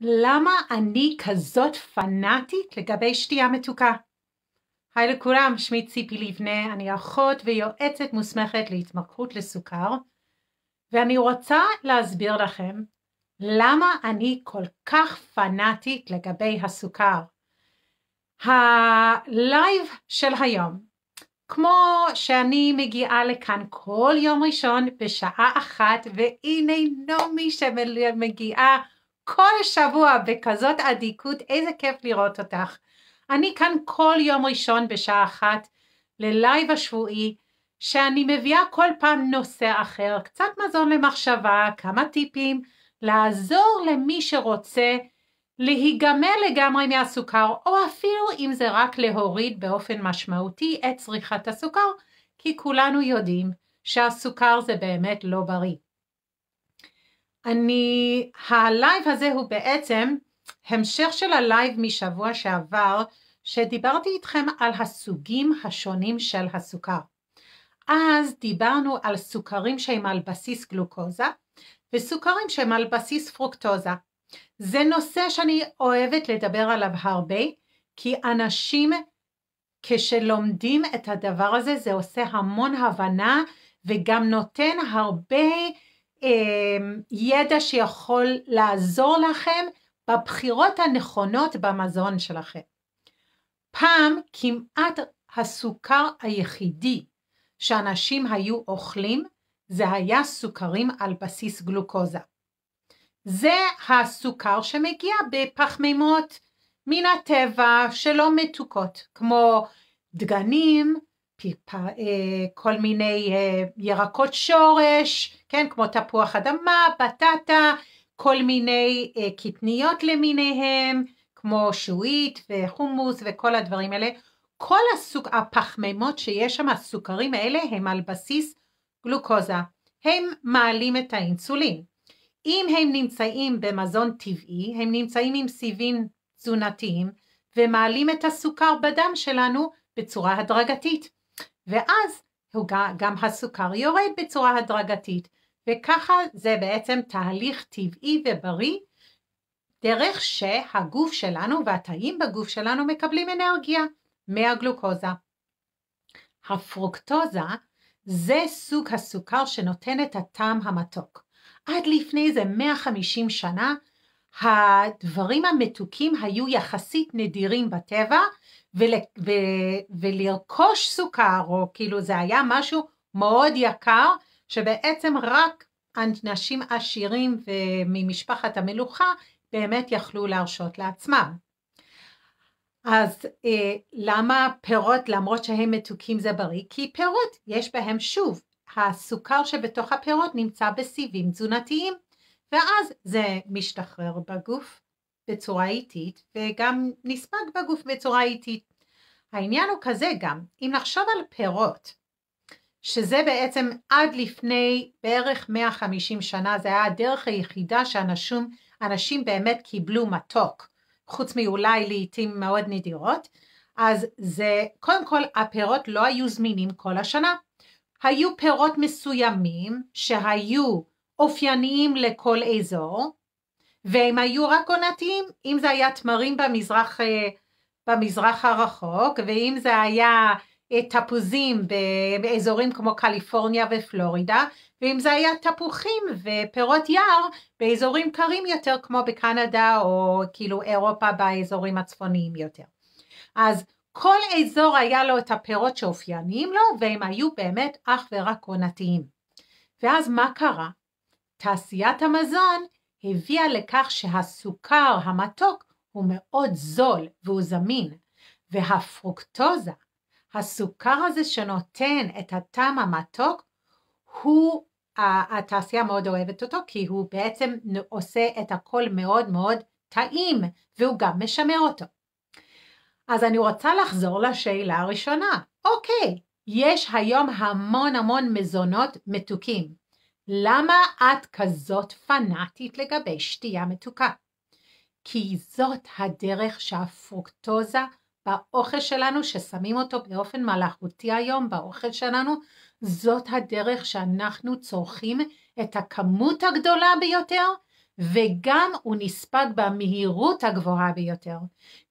למה אני כזאת פנאטית לגבי שתייה מתוקה? היי לכולם, שמי ציפי לבנה, אני אחות ויועצת מוסמכת להתמכרות לסוכר, ואני רוצה להסביר לכם למה אני כל כך פנאטית לגבי הסוכר. הלייב של היום, כמו שאני מגיעה לכאן כל יום ראשון בשעה אחת, והנה נעמי שמגיעה כל שבוע בכזאת אדיקות, איזה כיף לראות אותך. אני כאן כל יום ראשון בשעה אחת ללייב השבועי, שאני מביאה כל פעם נושא אחר, קצת מזון למחשבה, כמה טיפים, לעזור למי שרוצה להיגמל לגמרי מהסוכר, או אפילו אם זה רק להוריד באופן משמעותי את צריכת הסוכר, כי כולנו יודעים שהסוכר זה באמת לא בריא. אני, הלייב הזה הוא בעצם המשך של הלייב משבוע שעבר, שדיברתי איתכם על הסוגים השונים של הסוכר. אז דיברנו על סוכרים שהם על בסיס גלוקוזה, וסוכרים שהם על בסיס פרוקטוזה. זה נושא שאני אוהבת לדבר עליו הרבה, כי אנשים כשלומדים את הדבר הזה, זה עושה המון הבנה וגם נותן הרבה אמ, ידע שיכול לעזור לכם בבחירות הנכונות במזון שלכם. פעם כמעט הסוכר היחידי שאנשים היו אוכלים זה היה סוכרים על בסיס גלוקוזה. זה הסוכר שמגיע בפחמימות מן הטבע שלא מתוקות, כמו דגנים, פיפה, אה, כל מיני אה, ירקות שורש, כן, כמו תפוח אדמה, בטטה, כל מיני אה, קטניות למיניהם, כמו שועית וחומוס וכל הדברים האלה. כל הסוג, הפחמימות שיש שם, הסוכרים האלה, הם על בסיס גלוקוזה. הם מעלים את האינסולין. אם הם נמצאים במזון טבעי, הם נמצאים עם סיבים תזונתיים ומעלים את הסוכר בדם שלנו בצורה הדרגתית. ואז גם הסוכר יורד בצורה הדרגתית, וככה זה בעצם תהליך טבעי ובריא, דרך שהגוף שלנו והתאים בגוף שלנו מקבלים אנרגיה מהגלוקוזה. הפרוקטוזה זה סוג הסוכר שנותן את הטעם המתוק. עד לפני איזה 150 שנה הדברים המתוקים היו יחסית נדירים בטבע, ול, ו, ולרכוש סוכר, או כאילו זה היה משהו מאוד יקר, שבעצם רק אנשים עשירים ממשפחת המלוכה באמת יכלו להרשות לעצמם. אז אה, למה פירות למרות שהם מתוקים זה בריא? כי פירות יש בהם שוב, הסוכר שבתוך הפירות נמצא בסיבים תזונתיים. ואז זה משתחרר בגוף בצורה איטית וגם נספג בגוף בצורה איטית. העניין הוא כזה גם, אם נחשוב על פירות, שזה בעצם עד לפני בערך 150 שנה, זה היה הדרך היחידה שאנשים אנשים באמת קיבלו מתוק, חוץ מאולי לעיתים מאוד נדירות, אז זה, קודם כל הפירות לא היו זמינים כל השנה. היו פירות מסוימים שהיו אופייניים לכל אזור, והם היו רק עונתיים, אם זה היה תמרים במזרח, אה, במזרח הרחוק, ואם זה היה אה, תפוזים באזורים כמו קליפורניה ופלורידה, ואם זה היה תפוחים ופירות יער באזורים קרים יותר כמו בקנדה או כאילו אירופה באזורים הצפוניים יותר. אז כל אזור היה לו את הפירות שאופייניים לו והם היו באמת אך ורק עונתיים. ואז מה קרה? תעשיית המזון הביאה לכך שהסוכר המתוק הוא מאוד זול והוא זמין, והפרוקטוזה, הסוכר הזה שנותן את הטעם המתוק, הוא, התעשייה מאוד אוהבת אותו, כי הוא בעצם עושה את הכל מאוד מאוד טעים, והוא גם משמר אותו. אז אני רוצה לחזור לשאלה הראשונה. אוקיי, יש היום המון המון מזונות מתוקים. למה את כזאת פנאטית לגבי שתייה מתוקה? כי זאת הדרך שהפרוקטוזה באוכל שלנו, ששמים אותו באופן מלאכותי היום באוכל שלנו, זאת הדרך שאנחנו צורכים את הכמות הגדולה ביותר, וגם הוא נספג במהירות הגבוהה ביותר.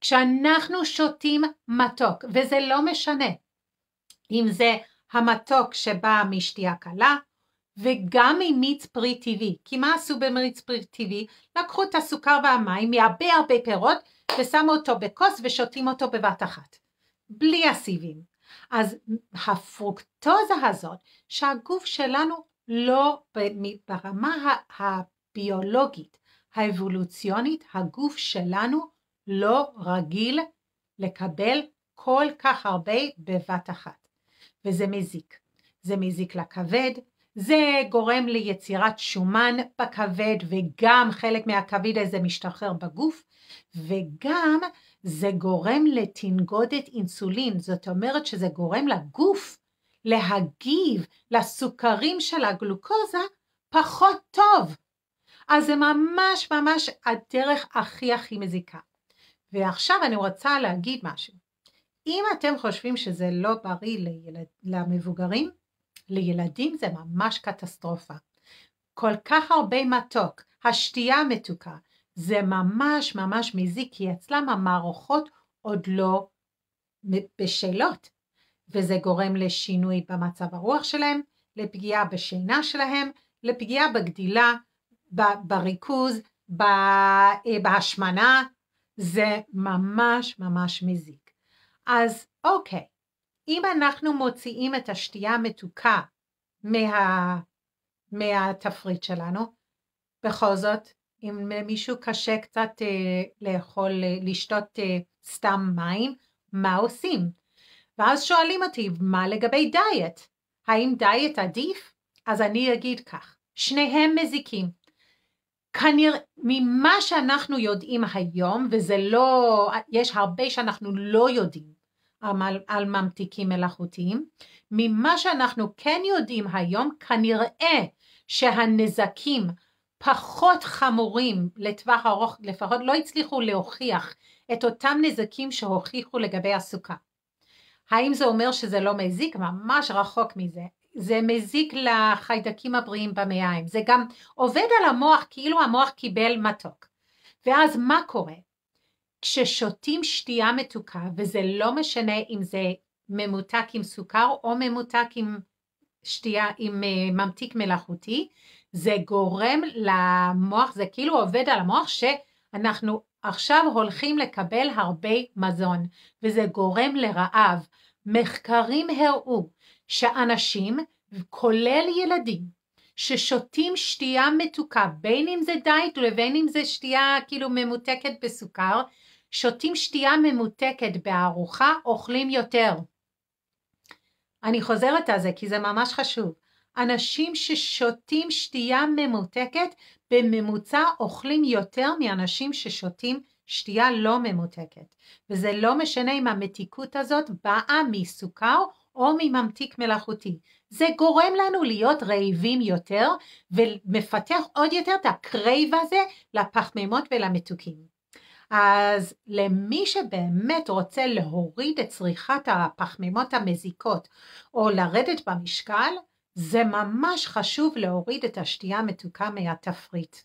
כשאנחנו שותים מתוק, וזה לא משנה אם זה המתוק שבא משתייה קלה, וגם ממיץ פרי טבעי. כי מה עשו במיץ פרי טבעי? לקחו את הסוכר והמים מהרבה הרבה פירות ושמו אותו בכוס ושותים אותו בבת אחת. בלי הסיבים. אז הפרוקטוזה הזאת שהגוף שלנו לא ברמה הביולוגית האבולוציונית הגוף שלנו לא רגיל לקבל כל כך הרבה בבת אחת וזה מזיק. זה מזיק לכבד, זה גורם ליצירת שומן בכבד וגם חלק מהכביד הזה משתחרר בגוף וגם זה גורם לתנגודת אינסולין, זאת אומרת שזה גורם לגוף להגיב לסוכרים של הגלוקוזה פחות טוב. אז זה ממש ממש הדרך הכי הכי מזיקה. ועכשיו אני רוצה להגיד משהו. אם אתם חושבים שזה לא בריא למבוגרים, לילדים זה ממש קטסטרופה. כל כך הרבה מתוק, השתייה המתוקה, זה ממש ממש מזיק, כי אצלם המערכות עוד לא בשלות, וזה גורם לשינוי במצב הרוח שלהם, לפגיעה בשינה שלהם, לפגיעה בגדילה, בריכוז, אה, בהשמנה, זה ממש ממש מזיק. אז אוקיי, אם אנחנו מוציאים את השתייה המתוקה מה, מהתפריט שלנו, בכל זאת, אם למישהו קשה קצת אה, לאכול, אה, לשתות אה, סתם מים, מה עושים? ואז שואלים אותי, מה לגבי דיאט? האם דיאט עדיף? אז אני אגיד כך, שניהם מזיקים. כנראה, ממה שאנחנו יודעים היום, וזה לא, יש הרבה שאנחנו לא יודעים, על, על ממתיקים מלאכותיים. ממה שאנחנו כן יודעים היום, כנראה שהנזקים פחות חמורים לטווח ארוך, לפחות לא הצליחו להוכיח את אותם נזקים שהוכיחו לגבי הסוכה. האם זה אומר שזה לא מזיק? ממש רחוק מזה. זה מזיק לחיידקים הבריאים במעיים, זה גם עובד על המוח כאילו המוח קיבל מתוק. ואז מה קורה? כששותים שתייה מתוקה, וזה לא משנה אם זה ממותק עם סוכר או ממותק עם שתייה, עם אה, ממתיק מלאכותי, זה גורם למוח, זה כאילו עובד על המוח שאנחנו עכשיו הולכים לקבל הרבה מזון, וזה גורם לרעב. מחקרים הראו שאנשים, כולל ילדים, ששותים שתייה מתוקה, בין אם זה דייט ובין אם זה שתייה כאילו ממותקת בסוכר, שותים שתייה ממותקת בארוחה, אוכלים יותר. אני חוזרת על זה כי זה ממש חשוב. אנשים ששותים שתייה ממותקת בממוצע אוכלים יותר מאנשים ששותים שתייה לא ממותקת. וזה לא משנה אם המתיקות הזאת באה מסוכר או מממתיק מלאכותי. זה גורם לנו להיות רעבים יותר ומפתח עוד יותר את הקרייב הזה לפחמימות ולמתוקים. אז למי שבאמת רוצה להוריד את צריכת הפחמימות המזיקות או לרדת במשקל, זה ממש חשוב להוריד את השתייה המתוקה מהתפריט.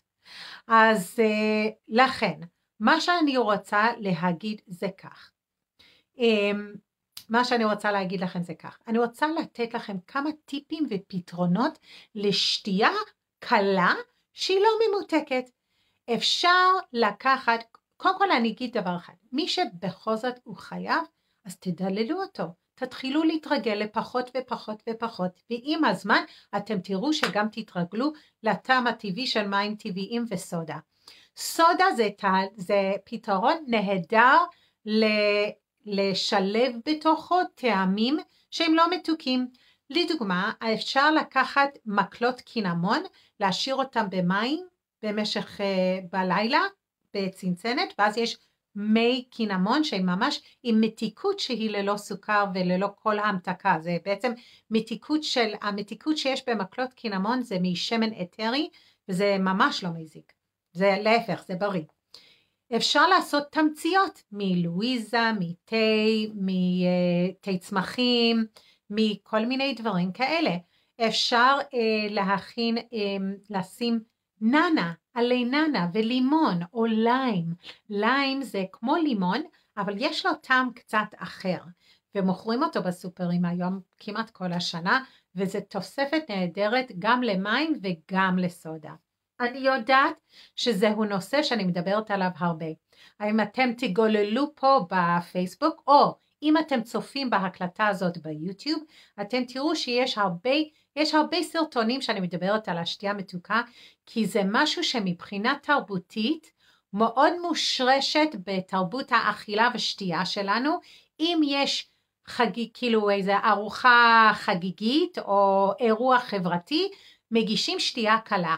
אז אה, לכן, מה שאני רוצה להגיד זה כך. אמ, מה שאני רוצה להגיד לכם זה כך, אני רוצה לתת לכם כמה טיפים ופתרונות לשתייה קלה שהיא לא ממותקת. אפשר לקחת קודם כל אני אגיד דבר אחד, מי שבכל זאת הוא חייב, אז תדללו אותו. תתחילו להתרגל לפחות ופחות ופחות, ועם הזמן אתם תראו שגם תתרגלו לטעם הטבעי של מים טבעיים וסודה. סודה זה, זה פתרון נהדר ל, לשלב בתוכו טעמים שהם לא מתוקים. לדוגמה, אפשר לקחת מקלות קינמון, להשאיר אותם במים במשך uh, בלילה, בצנצנת, ואז יש מי קינמון שממש עם מתיקות שהיא ללא סוכר וללא כל המתקה, זה בעצם מתיקות של, המתיקות שיש במקלות קינמון זה משמן אתרי וזה ממש לא מזיק, זה להפך, זה בריא. אפשר לעשות תמציות מלואיזה, מתה, מתה אה, צמחים, מכל מיני דברים כאלה. אפשר אה, להכין, אה, לשים ננה, עלי ננה ולימון או ליים. ליים זה כמו לימון, אבל יש לו טעם קצת אחר, ומוכרים אותו בסופרים היום כמעט כל השנה, וזו תוספת נהדרת גם למים וגם לסודה. אני יודעת שזהו נושא שאני מדברת עליו הרבה. האם אתם תגוללו פה בפייסבוק, או אם אתם צופים בהקלטה הזאת ביוטיוב, אתם תראו שיש הרבה יש הרבה סרטונים שאני מדברת על השתייה המתוקה, כי זה משהו שמבחינה תרבותית מאוד מושרשת בתרבות האכילה ושתייה שלנו. אם יש חגיג, כאילו איזו ארוחה חגיגית או אירוע חברתי, מגישים שתייה קלה.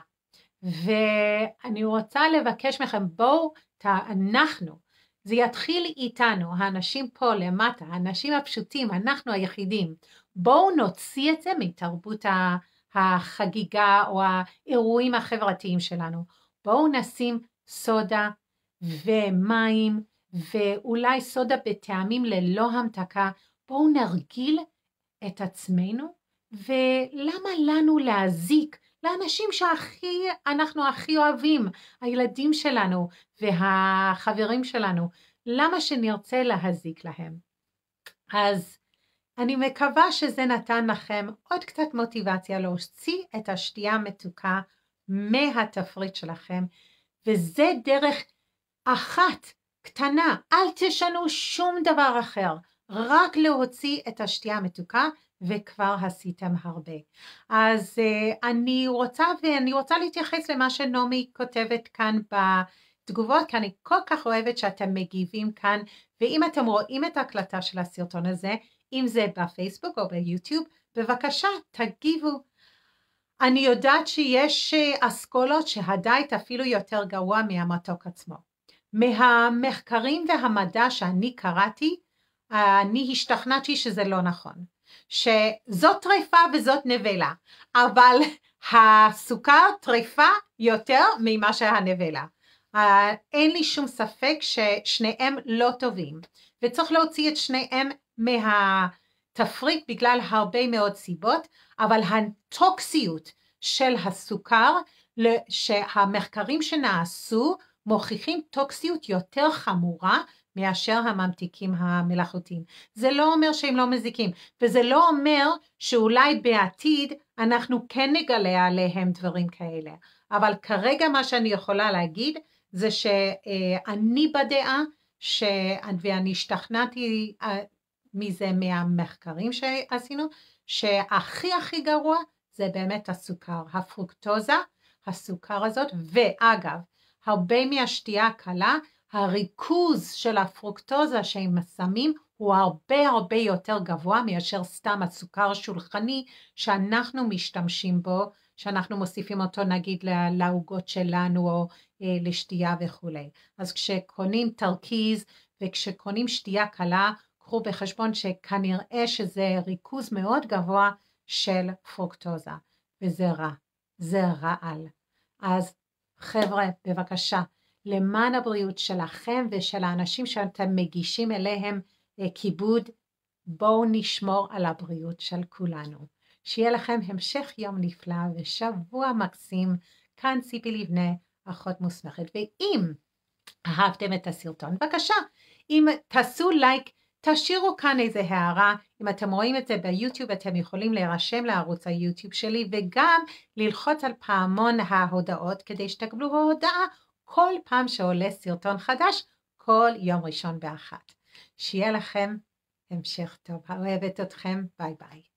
ואני רוצה לבקש מכם, בואו, אנחנו, זה יתחיל איתנו, האנשים פה למטה, האנשים הפשוטים, אנחנו היחידים. בואו נוציא את זה מתרבות החגיגה או האירועים החברתיים שלנו. בואו נשים סודה ומים ואולי סודה בטעמים ללא המתקה. בואו נרגיל את עצמנו ולמה לנו להזיק לאנשים שהכי, אנחנו הכי אוהבים, הילדים שלנו והחברים שלנו, למה שנרצה להזיק להם? אז אני מקווה שזה נתן לכם עוד קצת מוטיבציה להוציא את השתייה המתוקה מהתפריט שלכם, וזה דרך אחת קטנה, אל תשנו שום דבר אחר, רק להוציא את השתייה המתוקה וכבר עשיתם הרבה. אז uh, אני רוצה ואני רוצה להתייחס למה שנעמי כותבת כאן ב... תגובות כי אני כל כך אוהבת שאתם מגיבים כאן, ואם אתם רואים את ההקלטה של הסרטון הזה, אם זה בפייסבוק או ביוטיוב, בבקשה תגיבו. אני יודעת שיש אה, אסכולות שהדייט אפילו יותר גרוע מהמתוק עצמו. מהמחקרים והמדע שאני קראתי, אני השתכנעתי שזה לא נכון. שזאת טריפה וזאת נבלה, אבל הסוכר טריפה יותר ממה שהנבלה. אה, אין לי שום ספק ששניהם לא טובים, וצריך להוציא את שניהם מהתפריט בגלל הרבה מאוד סיבות, אבל הטוקסיות של הסוכר, שהמחקרים שנעשו מוכיחים טוקסיות יותר חמורה מאשר הממתיקים המלאכותיים. זה לא אומר שהם לא מזיקים, וזה לא אומר שאולי בעתיד אנחנו כן נגלה עליהם דברים כאלה. אבל כרגע מה שאני יכולה להגיד זה שאני אה, בדעה ש... ואני השתכנעתי אה, מזה מהמחקרים שעשינו, שהכי הכי גרוע זה באמת הסוכר, הפרוקטוזה, הסוכר הזאת, ואגב, הרבה מהשתייה הקלה, הריכוז של הפרוקטוזה שהם שמים הוא הרבה הרבה יותר גבוה מאשר סתם הסוכר השולחני שאנחנו משתמשים בו, שאנחנו מוסיפים אותו נגיד לעוגות שלנו או אה, לשתייה וכולי. אז כשקונים תרכיז וכשקונים שתייה קלה, קחו בחשבון שכנראה שזה ריכוז מאוד גבוה של פרוקטוזה, וזה רע, זה רעל. אז חבר'ה, בבקשה, למען הבריאות שלכם ושל האנשים שאתם מגישים אליהם אה, כיבוד, בואו נשמור על הבריאות של כולנו. שיהיה לכם המשך יום נפלא ושבוע מקסים. כאן ציפי לבנה, אחות מוסמכת. ואם אהבתם את הסרטון, בבקשה, אם תעשו לייק תשאירו כאן איזה הערה, אם אתם רואים את זה ביוטיוב אתם יכולים להירשם לערוץ היוטיוב שלי וגם ללחוץ על פעמון ההודעות כדי שתקבלו הודעה כל פעם שעולה סרטון חדש, כל יום ראשון באחת. שיהיה לכם המשך טוב, אוהבת אתכם, ביי ביי.